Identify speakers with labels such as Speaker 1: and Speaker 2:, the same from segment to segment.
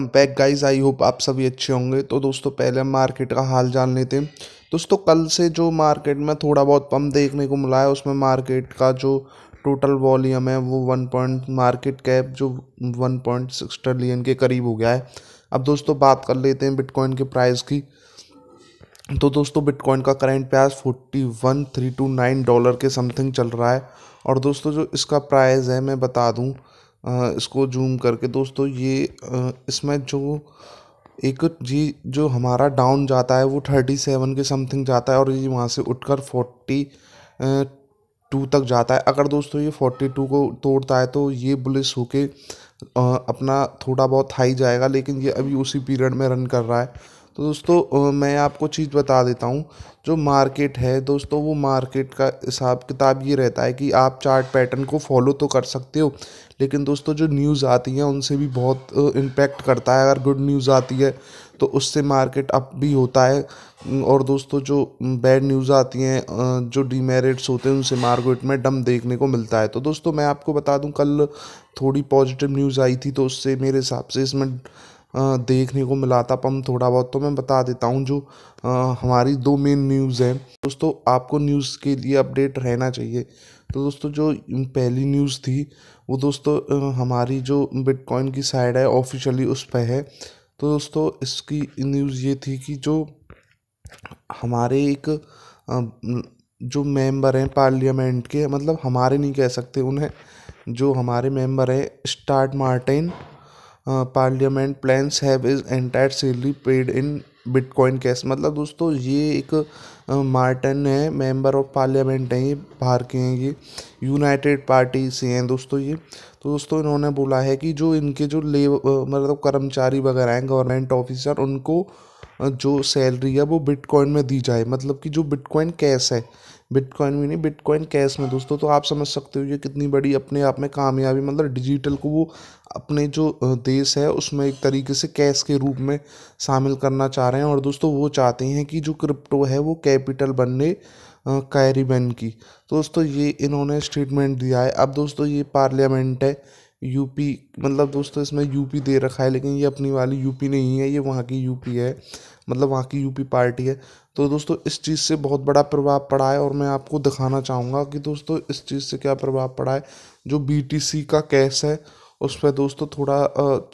Speaker 1: welcome back guys I hope आप सभी अच्छे होंगे तो दोस्तों पहले हम मार्केट का हाल जान लेते हैं दोस्तों कल से जो मार्केट में थोड़ा बहुत पम्प देखने को मिला है उसमें मार्केट का जो टोटल वॉल्यूम है वो वन पॉइंट मार्केट कैप जो वन पॉइंट सिक्स ट्रिलियन के करीब हो गया है अब दोस्तों बात कर लेते हैं बिटकॉइन के प्राइस की तो दोस्तों बिटकॉइन का current price forty one three two nine dollar के समथिंग चल रहा है और दोस्तों जो इसका प्राइस है मैं बता दूँ इसको जूम करके दोस्तों ये इसमें जो एक जी जो हमारा डाउन जाता है वो थर्टी सेवन के समथिंग जाता है और ये वहाँ से उठकर फोर्टी टू तक जाता है अगर दोस्तों ये फोर्टी टू को तोड़ता है तो ये बुलिस होके अपना थोड़ा बहुत हाई जाएगा लेकिन ये अभी उसी पीरियड में रन कर रहा है तो दोस्तों मैं आपको चीज़ बता देता हूँ जो मार्केट है दोस्तों वो मार्केट का हिसाब किताब ये रहता है कि आप चार्ट पैटर्न को फॉलो तो कर सकते हो लेकिन दोस्तों जो न्यूज़ आती हैं उनसे भी बहुत इम्पेक्ट करता है अगर गुड न्यूज़ आती है तो उससे मार्केट अप भी होता है और दोस्तों जो बैड न्यूज़ आती हैं जो डीमेरिट्स होते हैं उनसे मार्केट में डम देखने को मिलता है तो दोस्तों मैं आपको बता दूं कल थोड़ी पॉजिटिव न्यूज़ आई थी तो उससे मेरे हिसाब से इसमें देखने को मिला था पम थोड़ा बहुत तो मैं बता देता हूँ जो हमारी दो मेन न्यूज़ हैं दोस्तों आपको न्यूज़ के लिए अपडेट रहना चाहिए तो दोस्तों जो पहली न्यूज़ थी वो दोस्तों हमारी जो बिटकॉइन की साइड है ऑफिशियली उस पर है तो दोस्तों इसकी न्यूज़ ये थी कि जो हमारे एक जो मेंबर हैं पार्लियामेंट के मतलब हमारे नहीं कह सकते उन्हें जो हमारे मेंबर हैं start Martin parliament plans have is entire salary paid in bitcoin cash मतलब दोस्तों ये एक मार्टन है मेंबर ऑफ पार्लियामेंट हैं ये बाहर के हैं ये यूनाइटेड पार्टी से हैं दोस्तों ये तो दोस्तों इन्होंने बोला है कि जो इनके जो ले मतलब कर्मचारी वगैरह हैं गवर्नमेंट ऑफिसर उनको जो सैलरी है वो बिटकॉइन में दी जाए मतलब कि जो बिटकॉइन कैश है बिटकॉइन भी नहीं बिटकॉइन कैश में दोस्तों तो आप समझ सकते हो ये कितनी बड़ी अपने आप में कामयाबी मतलब डिजिटल को वो अपने जो देश है उसमें एक तरीके से कैश के रूप में शामिल करना चाह रहे हैं और दोस्तों वो चाहते हैं कि जो क्रिप्टो है वो कैपिटल बनने कैरीबन की तो दोस्तों ये इन्होंने स्टेटमेंट दिया है अब दोस्तों ये पार्लियामेंट है यूपी मतलब दोस्तों इसमें यूपी दे रखा है लेकिन ये अपनी वाली यूपी नहीं है ये वहाँ की यूपी है मतलब वहाँ की यूपी पार्टी है तो दोस्तों इस चीज़ से बहुत बड़ा प्रभाव पड़ा है और मैं आपको दिखाना चाहूँगा कि दोस्तों इस चीज़ से क्या प्रभाव पड़ा है जो बी का कैश है उस पर दोस्तों थोड़ा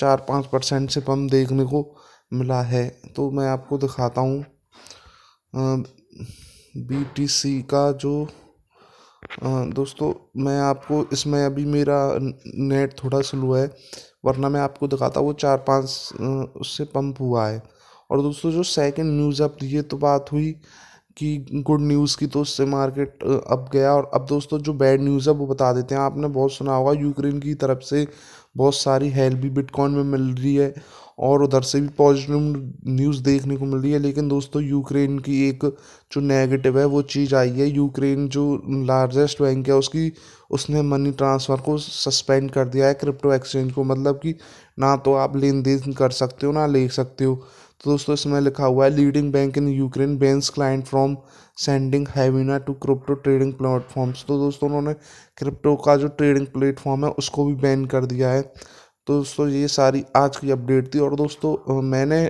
Speaker 1: चार पाँच परसेंट से कम देखने को मिला है तो मैं आपको दिखाता हूँ बी का जो दोस्तों मैं आपको इसमें अभी मेरा नेट थोड़ा स्लो है वरना मैं आपको दिखाता वो चार पाँच उससे पंप हुआ है और दोस्तों जो सेकंड न्यूज़ अब ये तो बात हुई की गुड न्यूज़ की तो उससे मार्केट अप गया और अब दोस्तों जो बैड न्यूज़ है वो बता देते हैं आपने बहुत सुना होगा यूक्रेन की तरफ से बहुत सारी हेल्प भी बिटकॉइन में मिल रही है और उधर से भी पॉजिटिव न्यूज़ देखने को मिल रही है लेकिन दोस्तों यूक्रेन की एक जो नेगेटिव है वो चीज़ आई है यूक्रेन जो लार्जेस्ट बैंक है उसकी उसने मनी ट्रांसफ़र को सस्पेंड कर दिया है क्रिप्टो एक्सचेंज को मतलब कि ना तो आप लेन देन कर सकते हो ना ले सकते हो तो दोस्तों इसमें लिखा हुआ है leading bank in Ukraine bans client from sending hryvnia to crypto trading platforms तो दोस्तों उन्होंने क्रिप्टो का जो ट्रेडिंग प्लेटफॉर्म है उसको भी बैन कर दिया है तो दोस्तों ये सारी आज की अपडेट थी और दोस्तों मैंने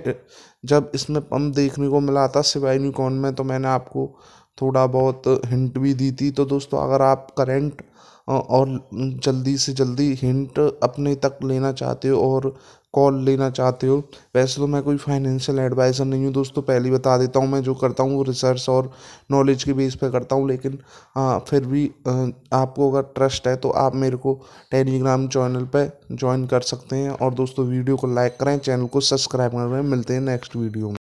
Speaker 1: जब इसमें पम्प देखने को मिला था सिवाय न्यूकॉन में तो मैंने आपको थोड़ा बहुत हिंट भी दी थी तो दोस्तों अगर आप करेंट और जल्दी से जल्दी हिंट अपने तक लेना चाहते हो और कॉल लेना चाहते हो वैसे तो मैं कोई फाइनेंशियल एडवाइज़र नहीं हूँ दोस्तों पहले ही बता देता हूँ मैं जो करता हूँ वो रिसर्च और नॉलेज के बेस पर करता हूँ लेकिन आ, फिर भी आ, आपको अगर ट्रस्ट है तो आप मेरे को टेलीग्राम चैनल पर ज्वाइन कर सकते हैं और दोस्तों वीडियो को लाइक करें चैनल को सब्सक्राइब करें मिलते हैं नेक्स्ट वीडियो में